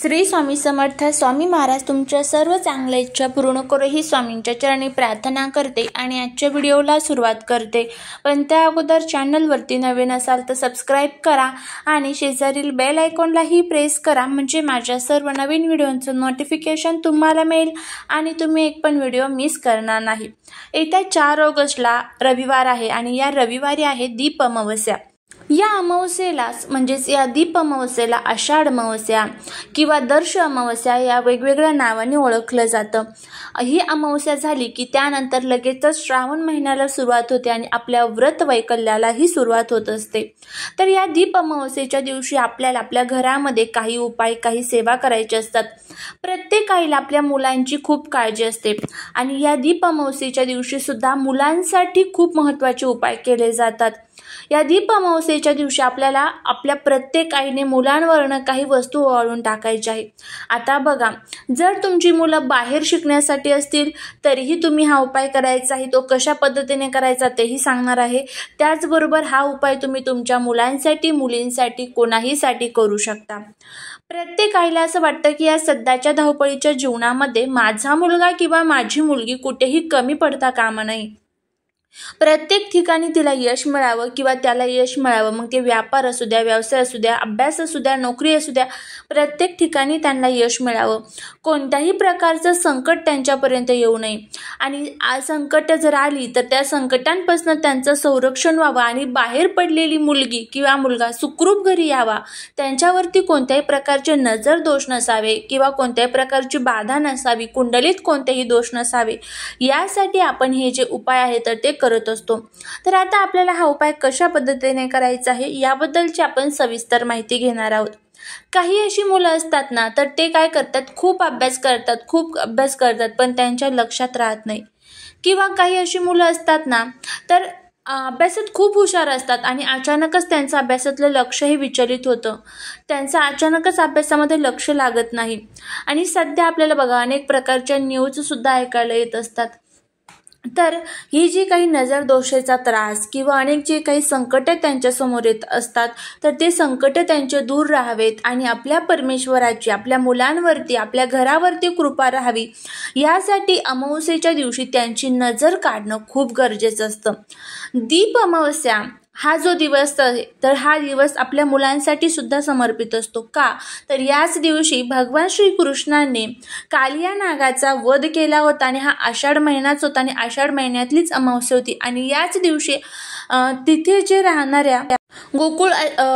श्री स्वामी समर्थ स्वामी महाराज तुमच्या सर्व चांगल्या इच्छा पूर्ण करो ही स्वामींच्या चरणी प्रार्थना करते आणि आजच्या व्हिडिओला सुरुवात करते पण त्या अगोदर चॅनलवरती नवीन असाल तर सबस्क्राईब करा आणि शेजारील बेल आयकॉनलाही प्रेस करा म्हणजे माझ्या सर्व नवीन व्हिडिओचं नोटिफिकेशन तुम्हाला मिळेल आणि तुम्ही एक पण व्हिडिओ मिस करणार नाही येत्या चार ऑगस्टला रविवार आहे आणि या रविवारी आहे दीप अमावस्या या अमावस्येलाच म्हणजेच या दीप अमावस्येला आषाढ अमावस्या किंवा दर्श अमावस्या या वेगवेगळ्या नावाने ओळखलं जातं ही अमावस्या झाली की त्यानंतर लगेचच श्रावण महिन्याला सुरुवात होते आणि आपल्या व्रत वैकल्यालाही सुरुवात होत असते तर या दीप अमावस्येच्या दिवशी आपल्याला आपल्या घरामध्ये काही उपाय काही सेवा करायचे असतात प्रत्येक आईला आपल्या मुलांची खूप काळजी असते आणि या दीप अमावस्येच्या दिवशी सुद्धा मुलांसाठी खूप महत्त्वाचे उपाय केले जातात या दीप अमावस्ये पूजेच्या दिवशी आपल्याला आपल्या प्रत्येक आईने मुलांवरनं काही वस्तू ओवाळून टाकायच्या आहे आता बघा जर तुमची मुलं बाहेर शिकण्यासाठी असतील तरीही तुम्ही हा उपाय करायचा आहे तो कशा पद्धतीने करायचा तेही सांगणार आहे त्याचबरोबर हा उपाय तुम्ही तुमच्या मुलांसाठी मुलींसाठी कोणाहीसाठी करू शकता प्रत्येक आईला असं वाटतं की या सध्याच्या धावपळीच्या जीवनामध्ये माझा मुलगा किंवा माझी मुलगी कुठेही कमी पडता कामा नाही प्रत्येक ठिकाणी तिला यश मिळावं किंवा त्याला यश मिळावं मग ते व्यापार असू द्या व्यवसाय असू द्या अभ्यास असू द्या नोकरी असू द्या प्रत्येक ठिकाणी त्यांना यश मिळावं कोणत्याही प्रकारचं संकट त्यांच्यापर्यंत येऊ नये आणि संकट जर आली तर त्या संकटांपासून त्यांचं संरक्षण व्हावं आणि बाहेर पडलेली मुलगी किंवा मुलगा सुखरूप घरी यावा त्यांच्यावरती कोणत्याही प्रकारचे नजर दोष नसावे किंवा कोणत्याही प्रकारची बाधा नसावी कुंडलीत कोणतेही दोष नसावे यासाठी आपण हे जे उपाय आहेत तर ते करत असतो तर आता आपल्याला हा उपाय कशा पद्धतीने करायचा आहे याबद्दलची आपण सविस्तर माहिती घेणार आहोत काही अशी मुलं असतात ना तर ते काय करतात खूप अभ्यास करतात खूप अभ्यास करतात पण त्यांच्या लक्षात राहत नाही किंवा काही अशी मुलं असतात ना तर अभ्यासात खूप हुशार असतात आणि अचानकच त्यांचं अभ्यासातलं लक्षही विचलित होतं त्यांचं अचानकच अभ्यासामध्ये लक्ष लागत नाही आणि सध्या आपल्याला बघा अनेक प्रकारच्या न्यूजसुद्धा ऐकायला येत असतात तर ही जी काही नजर त्रास किंवा अनेक जे काही त्यांच्या त्यांच्यासमोर येत असतात तर ते संकट त्यांचे दूर राहावेत आणि आपल्या परमेश्वराची आपल्या मुलांवरती आपल्या घरावरती कृपा राहावी यासाठी अमावस्येच्या दिवशी त्यांची नजर काढणं खूप गरजेचं असतं दीप अमावस्या हा जो दिवस तर हा दिवस आपल्या मुलांसाठी सुद्धा समर्पित असतो का तर याच दिवशी भगवान श्रीकृष्णाने कालिया नागाचा वध केला होता आणि हा आषाढ महिनाच होता आणि आषाढ महिन्यातलीच अमावस्या होती आणि याच दिवशी तिथे जे राहणाऱ्या गोकुळ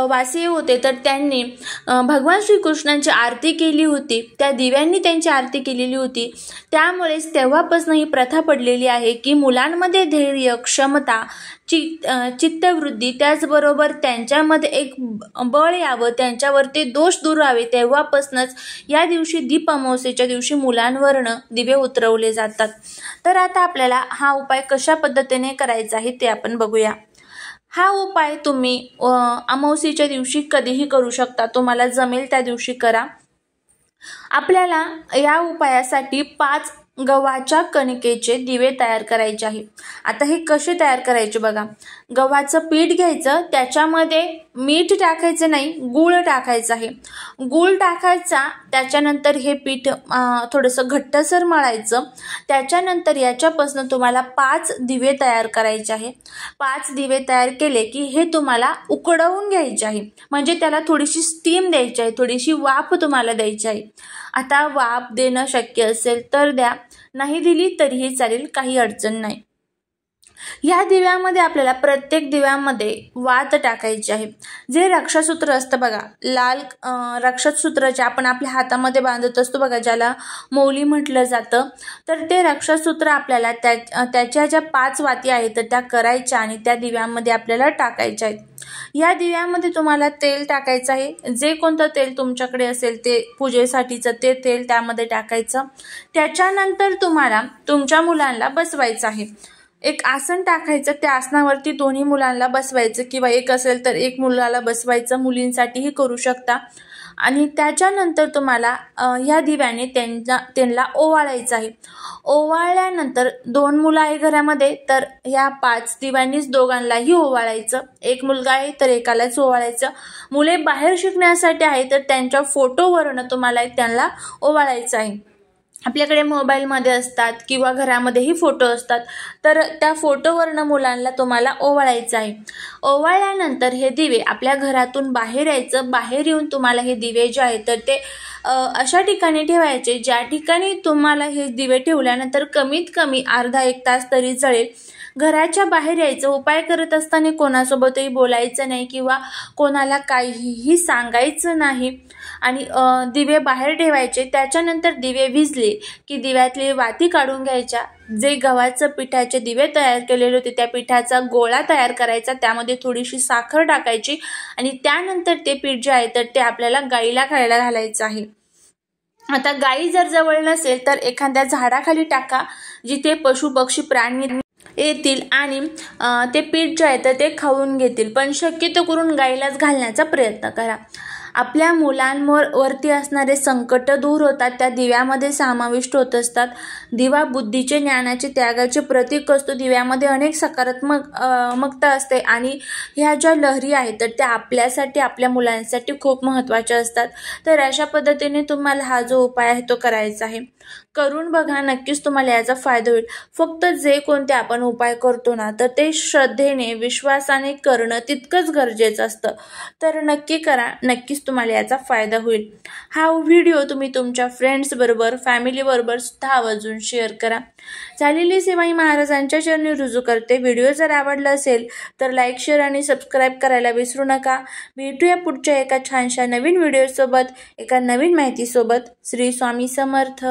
वासी होते तर त्यांनी भगवान श्रीकृष्णांची आरती केली होती त्या दिव्यांनी त्यांची आरती केलेली होती त्यामुळेच तेव्हापासून ही प्रथा पडलेली आहे की मुलांमध्ये धैर्य क्षमता चित्तवृद्धी त्याचबरोबर त्यांच्यामध्ये एक बळ यावं त्यांच्यावरती दोष दूर व्हावे तेव्हापासूनच या दिवशी दीप अमावस्येच्या दिवशी मुलांवरनं दिवे उतरवले जातात तर आता आपल्याला हा उपाय कशा पद्धतीने करायचा आहे ते आपण बघूया हा उपाय तुम्ही अमावस्येच्या दिवशी कधीही करू शकता तुम्हाला जमेल त्या दिवशी करा आपल्याला या उपायासाठी पाच गव्हाच्या कणकेचे दिवे तयार करायचे आहे आता हे कसे तयार करायचे बघा गव्हाचं पीठ घ्यायचं त्याच्यामध्ये मीठ टाकायचं नाही गूळ टाकायचं आहे गूळ टाकायचा त्याच्यानंतर हे पीठ थोडंसं घट्टसर मळायचं त्याच्यानंतर याच्यापासून तुम्हाला पाच दिवे तयार करायचे आहे पाच दिवे तयार केले की हे तुम्हाला उकडवून घ्यायचे आहे म्हणजे त्याला थोडीशी स्टीम द्यायची आहे थोडीशी वाफ तुम्हाला द्यायची आहे आता वाप देणं शक्य असेल तर द्या नाही दिली तरीही चालेल काही अडचण नाही या दिव्यामध्ये आपल्याला प्रत्येक दिव्यामध्ये वात टाकायची आहे जे रक्षासूत्र असतं बघा लाल रक्षासूत्राचे आपण आपल्या हातामध्ये बांधत असतो बघा ज्याला मौली म्हटलं जातं तर ते रक्षासूत्र आपल्याला त्या त्याच्या ज्या पाच वाती आहेत त्या करायच्या आणि त्या दिव्यामध्ये आपल्याला टाकायच्या आहेत या दिव्यामध्ये तुम्हाला तेल टाकायचं आहे जे कोणतं तेल तुमच्याकडे असेल ते पूजेसाठीचं ते तेल त्यामध्ये टाकायचं त्याच्यानंतर तुम्हाला तुमच्या मुलांना बसवायचं आहे एक आसन टाकायचं त्या आसनावरती दोन्ही मुलांना बसवायचं किंवा एक असेल तर एक मुलाला बसवायचं मुलींसाठीही करू शकता आणि त्याच्यानंतर तुम्हाला ह्या दिव्याने त्यांना त्यांना ओवाळायचं आहे ओवाळल्यानंतर दोन मुलं आहे घरामध्ये तर ह्या पाच दिव्यांनीच दोघांनाही ओवाळायचं एक मुलगा आहे तर एकालाच ओवाळायचं मुले बाहेर शिकण्यासाठी आहे तर त्यांच्या फोटोवरनं तुम्हाला त्यांना ओवाळायचं आहे आपल्याकडे मोबाईलमध्ये असतात किंवा घरामध्येही फोटो असतात तर त्या फोटोवरनं मुलांना तुम्हाला ओवाळायचं आहे ओवाळल्यानंतर हे दिवे आपल्या घरातून बाहेर यायचं बाहेर येऊन तुम्हाला हे दिवे जे आहेत तर ते अशा ठिकाणी ठेवायचे ज्या ठिकाणी तुम्हाला हे दिवे ठेवल्यानंतर कमीत कमी अर्धा एक तास तरी जळेल घराच्या बाहेर यायचं उपाय करत असताना कोणासोबतही बोलायचं नाही किंवा कोणाला काहीही सांगायचं नाही आणि दिवे बाहेर ठेवायचे त्याच्यानंतर दिवे भिजले की दिव्यातली वाती काढून घ्यायच्या जे गव्हाचं पिठाचे दिवे तयार केलेले होते त्या पिठाचा गोळा तयार करायचा त्यामध्ये थोडीशी साखर टाकायची आणि त्यानंतर ते पीठ जे आहे तर ते आपल्याला गाईला खायला घालायचं आहे आता गाई जर जवळ नसेल तर एखाद्या झाडाखाली टाका जिथे पशु पक्षी प्राणी येतील आणि ते पीठ जे आहे तर ते खाऊन घेतील पण शक्यतो करून गाईलाच घालण्याचा प्रयत्न करा आपल्या मुलांवर वरती असणारे संकट दूर होतात त्या दिव्यामध्ये समाविष्ट होत असतात दिवा बुद्धीचे ज्ञानाचे त्यागाचे प्रतीक असतो दिव्यामध्ये अनेक सकारात्मक मकता असते आणि ह्या ज्या लहरी आहेत तर त्या आपल्यासाठी आपल्या मुलांसाठी खूप महत्त्वाच्या असतात तर अशा पद्धतीने तुम्हाला हा जो उपाय आहे तो करायचा आहे करून बघा नक्कीच तुम्हाला याचा फायदा होईल फक्त जे कोणते आपण उपाय करतो ना तर ते श्रद्धेने विश्वासाने करणं तितकंच गरजेचं असतं तर नक्की करा नक्कीच तुम्हाला याचा फायदा होईल हा व्हिडिओ तुम्ही तुमच्या फ्रेंड्सबरोबर फॅमिलीबरोबर सुद्धा आवर्जून शेअर करा झालेली सेवा ही महाराजांच्या चरणी रुजू करते व्हिडिओ जर आवडला असेल तर लाईक शेअर आणि सबस्क्राईब करायला विसरू नका भेटूया पुढच्या एका छानशा नवीन व्हिडिओसोबत एका नवीन माहितीसोबत श्री स्वामी समर्थ